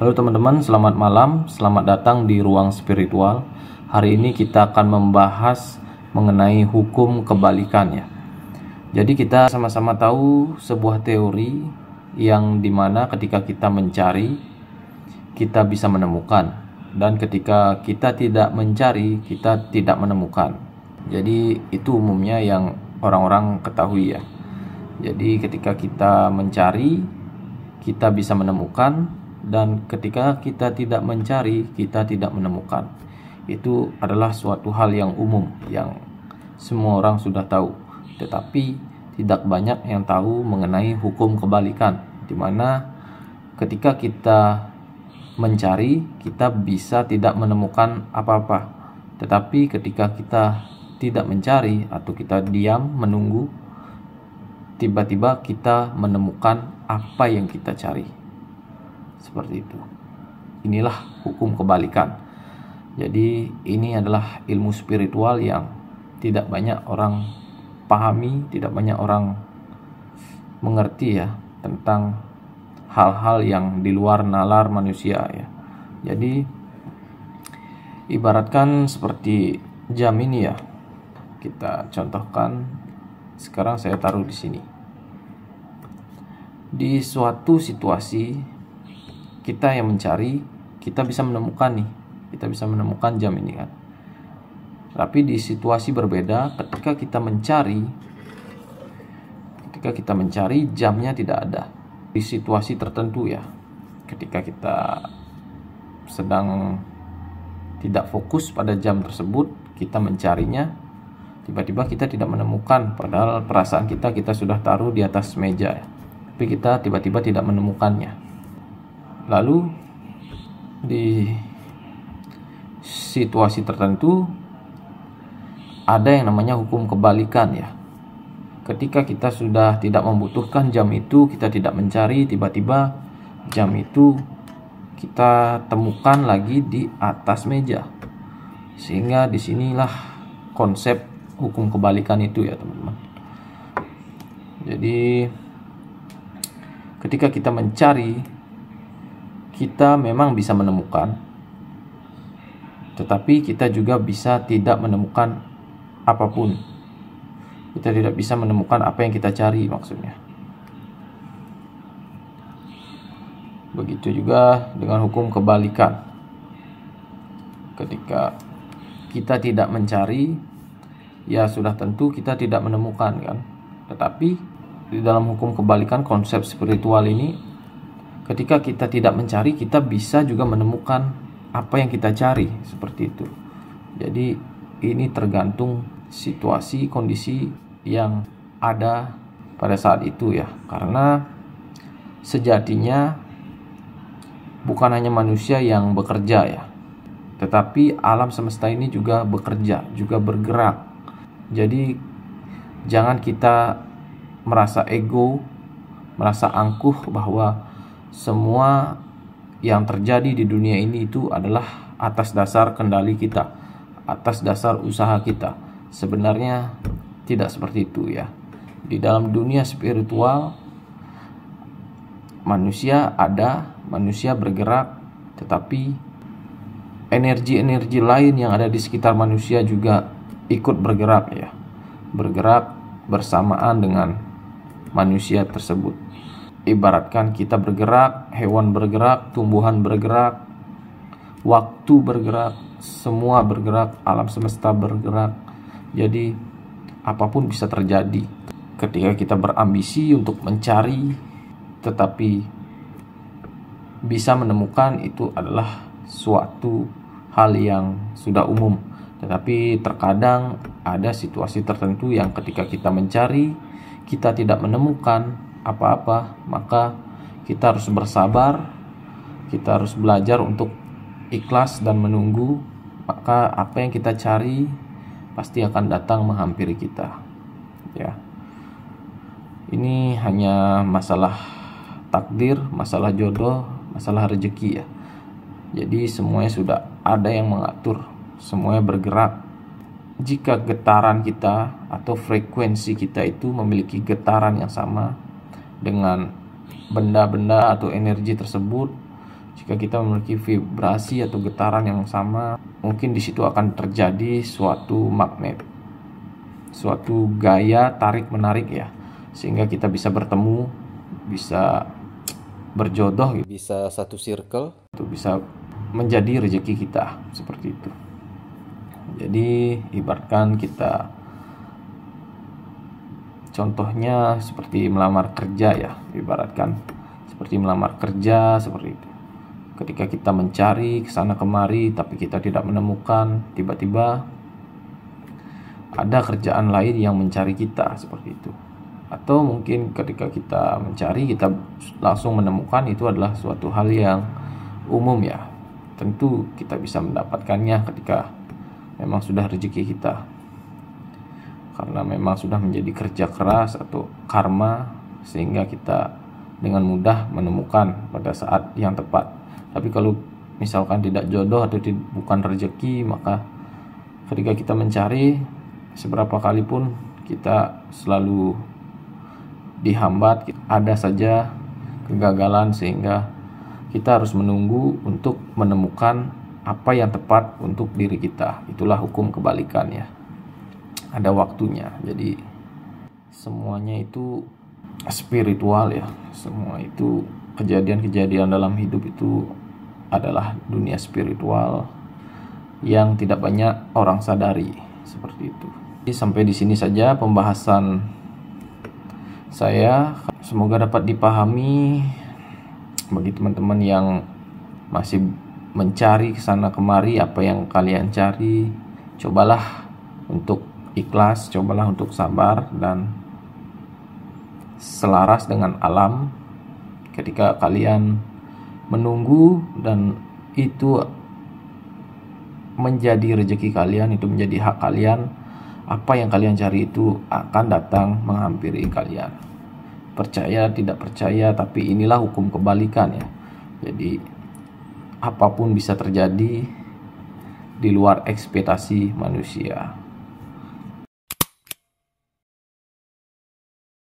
Halo teman-teman, selamat malam. Selamat datang di Ruang Spiritual. Hari ini kita akan membahas mengenai hukum kebalikannya. Jadi kita sama-sama tahu sebuah teori yang dimana ketika kita mencari, kita bisa menemukan. Dan ketika kita tidak mencari, kita tidak menemukan. Jadi itu umumnya yang orang-orang ketahui ya. Jadi ketika kita mencari, kita bisa menemukan dan ketika kita tidak mencari, kita tidak menemukan. Itu adalah suatu hal yang umum yang semua orang sudah tahu, tetapi tidak banyak yang tahu mengenai hukum kebalikan, di mana ketika kita mencari, kita bisa tidak menemukan apa-apa. Tetapi ketika kita tidak mencari atau kita diam menunggu, tiba-tiba kita menemukan apa yang kita cari. Seperti itu. Inilah hukum kebalikan. Jadi ini adalah ilmu spiritual yang tidak banyak orang pahami, tidak banyak orang mengerti ya tentang hal-hal yang di luar nalar manusia ya. Jadi ibaratkan seperti jam ini ya. Kita contohkan sekarang saya taruh di sini. Di suatu situasi kita yang mencari kita bisa menemukan nih kita bisa menemukan jam ini kan tapi di situasi berbeda ketika kita mencari ketika kita mencari jamnya tidak ada di situasi tertentu ya ketika kita sedang tidak fokus pada jam tersebut kita mencarinya tiba-tiba kita tidak menemukan padahal perasaan kita kita sudah taruh di atas meja tapi kita tiba-tiba tidak menemukannya lalu di situasi tertentu ada yang namanya hukum kebalikan ya ketika kita sudah tidak membutuhkan jam itu kita tidak mencari tiba-tiba jam itu kita temukan lagi di atas meja sehingga disinilah konsep hukum kebalikan itu ya teman-teman jadi ketika kita mencari kita memang bisa menemukan, tetapi kita juga bisa tidak menemukan apapun. Kita tidak bisa menemukan apa yang kita cari, maksudnya. Begitu juga dengan hukum kebalikan. Ketika kita tidak mencari, ya sudah tentu kita tidak menemukan, kan? Tetapi di dalam hukum kebalikan konsep spiritual ini ketika kita tidak mencari kita bisa juga menemukan apa yang kita cari seperti itu jadi ini tergantung situasi kondisi yang ada pada saat itu ya karena sejatinya bukan hanya manusia yang bekerja ya tetapi alam semesta ini juga bekerja juga bergerak jadi jangan kita merasa ego merasa angkuh bahwa semua yang terjadi di dunia ini itu adalah atas dasar kendali kita, atas dasar usaha kita. Sebenarnya tidak seperti itu ya. Di dalam dunia spiritual manusia ada, manusia bergerak, tetapi energi-energi lain yang ada di sekitar manusia juga ikut bergerak ya. Bergerak bersamaan dengan manusia tersebut ibaratkan kita bergerak, hewan bergerak, tumbuhan bergerak, waktu bergerak, semua bergerak, alam semesta bergerak. Jadi apapun bisa terjadi ketika kita berambisi untuk mencari tetapi bisa menemukan itu adalah suatu hal yang sudah umum. Tetapi terkadang ada situasi tertentu yang ketika kita mencari kita tidak menemukan apa-apa, maka kita harus bersabar, kita harus belajar untuk ikhlas dan menunggu, maka apa yang kita cari pasti akan datang menghampiri kita. Ya. Ini hanya masalah takdir, masalah jodoh, masalah rezeki ya. Jadi semuanya sudah ada yang mengatur, semuanya bergerak. Jika getaran kita atau frekuensi kita itu memiliki getaran yang sama, dengan benda-benda atau energi tersebut jika kita memiliki vibrasi atau getaran yang sama mungkin di situ akan terjadi suatu magnet suatu gaya tarik menarik ya sehingga kita bisa bertemu bisa berjodoh bisa satu circle itu bisa menjadi rezeki kita seperti itu jadi ibaratkan kita contohnya seperti melamar kerja ya ibaratkan seperti melamar kerja seperti itu ketika kita mencari ke sana kemari tapi kita tidak menemukan tiba-tiba ada kerjaan lain yang mencari kita seperti itu atau mungkin ketika kita mencari kita langsung menemukan itu adalah suatu hal yang umum ya tentu kita bisa mendapatkannya ketika memang sudah rezeki kita karena memang sudah menjadi kerja keras atau karma sehingga kita dengan mudah menemukan pada saat yang tepat. Tapi kalau misalkan tidak jodoh atau bukan rezeki, maka ketika kita mencari seberapa kali pun kita selalu dihambat, ada saja kegagalan sehingga kita harus menunggu untuk menemukan apa yang tepat untuk diri kita. Itulah hukum kebalikannya ada waktunya jadi semuanya itu spiritual ya semua itu kejadian-kejadian dalam hidup itu adalah dunia spiritual yang tidak banyak orang sadari seperti itu jadi sampai di sini saja pembahasan saya semoga dapat dipahami bagi teman-teman yang masih mencari kesana kemari apa yang kalian cari cobalah untuk ikhlas, cobalah untuk sabar dan selaras dengan alam ketika kalian menunggu dan itu menjadi rezeki kalian, itu menjadi hak kalian. Apa yang kalian cari itu akan datang menghampiri kalian. Percaya tidak percaya, tapi inilah hukum kebalikan ya. Jadi apapun bisa terjadi di luar ekspektasi manusia.